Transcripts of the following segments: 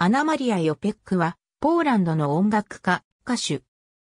アナマリア・ヨペックは、ポーランドの音楽家、歌手、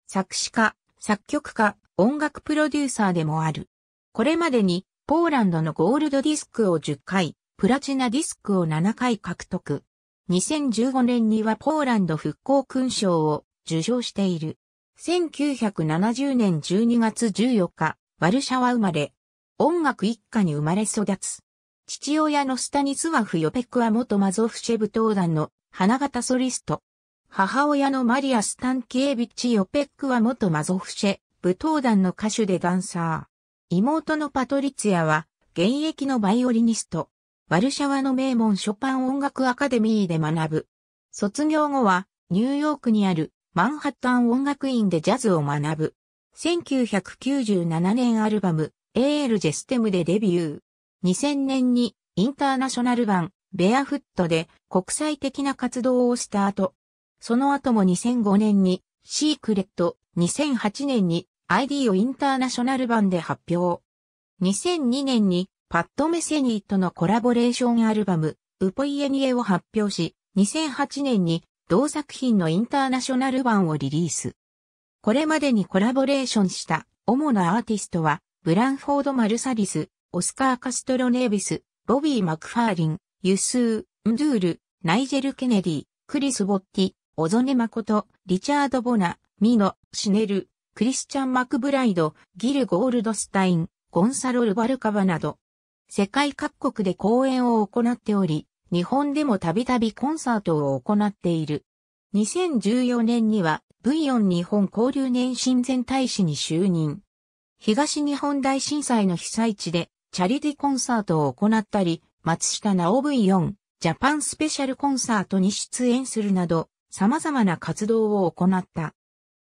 作詞家、作曲家、音楽プロデューサーでもある。これまでに、ポーランドのゴールドディスクを10回、プラチナディスクを7回獲得。2015年にはポーランド復興勲章を受賞している。1970年12月14日、ワルシャワ生まれ。音楽一家に生まれ育つ。父親のスタニスワフ・ヨペックは元マゾフシェブ党団の花形ソリスト。母親のマリア・スタンキエビチ・ヨペックは元マゾフシェ、舞踏団の歌手でダンサー。妹のパトリツィアは、現役のバイオリニスト。ワルシャワの名門ショパン音楽アカデミーで学ぶ。卒業後は、ニューヨークにあるマンハッタン音楽院でジャズを学ぶ。1997年アルバム、エール・ジェステムでデビュー。2000年にインターナショナル版ベアフットで国際的な活動をスタート。その後も2005年にシークレット、2008年に ID をインターナショナル版で発表。2002年にパッド・メセニーとのコラボレーションアルバム、ウポイエニエを発表し、2008年に同作品のインターナショナル版をリリース。これまでにコラボレーションした主なアーティストは、ブランフォード・マルサリス、オスカー・カストロ・ネービス、ボビー・マクファーリン、ユスー、ムドゥール、ナイジェル・ケネディ、クリス・ボッティ、オゾネ・マコト、リチャード・ボナ、ミノ、シネル、クリスチャン・マクブライド、ギル・ゴールドスタイン、ゴンサロ・ルバルカバなど、世界各国で公演を行っており、日本でもたびたびコンサートを行っている。2014年には、ブイヨン日本交流年親善大使に就任。東日本大震災の被災地で、チャリティコンサートを行ったり、松下直 V4、ジャパンスペシャルコンサートに出演するなど、様々な活動を行った。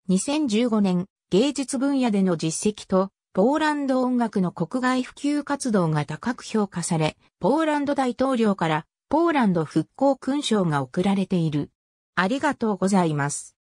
2015年、芸術分野での実績と、ポーランド音楽の国外普及活動が高く評価され、ポーランド大統領から、ポーランド復興勲章が贈られている。ありがとうございます。